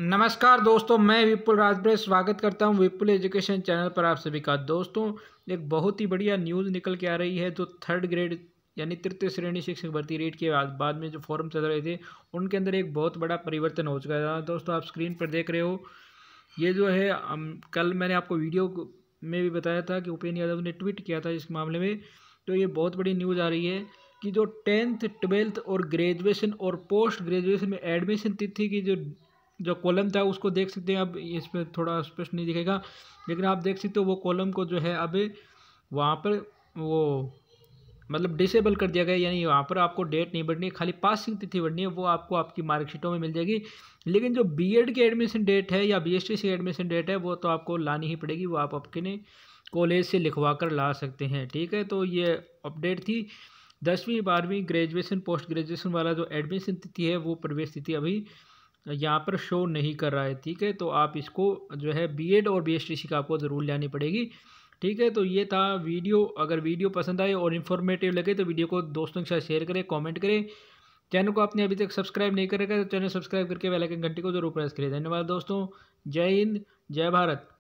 नमस्कार दोस्तों मैं विपुल राजप्रे स्वागत करता हूं विपुल एजुकेशन चैनल पर आप सभी का दोस्तों एक बहुत ही बढ़िया न्यूज़ निकल के आ रही है जो थर्ड ग्रेड यानी तृतीय श्रेणी शिक्षक भर्ती रेट के बाद बाद में जो फॉर्म चल रहे थे उनके अंदर एक बहुत बड़ा परिवर्तन हो चुका था दोस्तों आप स्क्रीन पर देख रहे हो ये जो है कल मैंने आपको वीडियो में भी बताया था कि उपेन्द्र यादव ने ट्वीट किया था इस मामले में तो ये बहुत बड़ी न्यूज़ आ रही है कि जो टेंथ ट्वेल्थ और ग्रेजुएशन और पोस्ट ग्रेजुएशन में एडमिशन तिथि की जो जो कॉलम था उसको देख सकते हैं अब इस पर थोड़ा स्पष्ट नहीं दिखेगा लेकिन आप देख सकते हो वो कॉलम को जो है अब वहाँ पर वो मतलब डिसेबल कर दिया गया यानी वहाँ पर आपको डेट नहीं बढ़नी है खाली पासिंग तिथि बढ़नी है वो आपको आपकी मार्कशीटों में मिल जाएगी लेकिन जो बीएड की एडमिशन डेट है या B S T C admission date है वो तो आपको लानी ही पड़ेगी वो आप अपने कॉलेज से लिखवा कर ला सकते हैं ठीक है तो ये अपडेट थी दसवीं बारहवीं ग्रेजुएशन पोस्ट ग्रेजुएशन वाला जो एडमिशन तिथि है वो प्रवेश तिथि अभी यहाँ पर शो नहीं कर रहा है ठीक है तो आप इसको जो है बीएड और बीएसटीसी का आपको ज़रूर लानी पड़ेगी ठीक है तो ये था वीडियो अगर वीडियो पसंद आए और इन्फॉर्मेटिव लगे तो वीडियो को दोस्तों के साथ शेयर करें कॉमेंट करें चैनल को आपने अभी तक सब्सक्राइब नहीं करेगा तो चैनल सब्सक्राइब करके बेल आइकन घंटी को जरूर प्रेस करें धन्यवाद दोस्तों जय हिंद जय भारत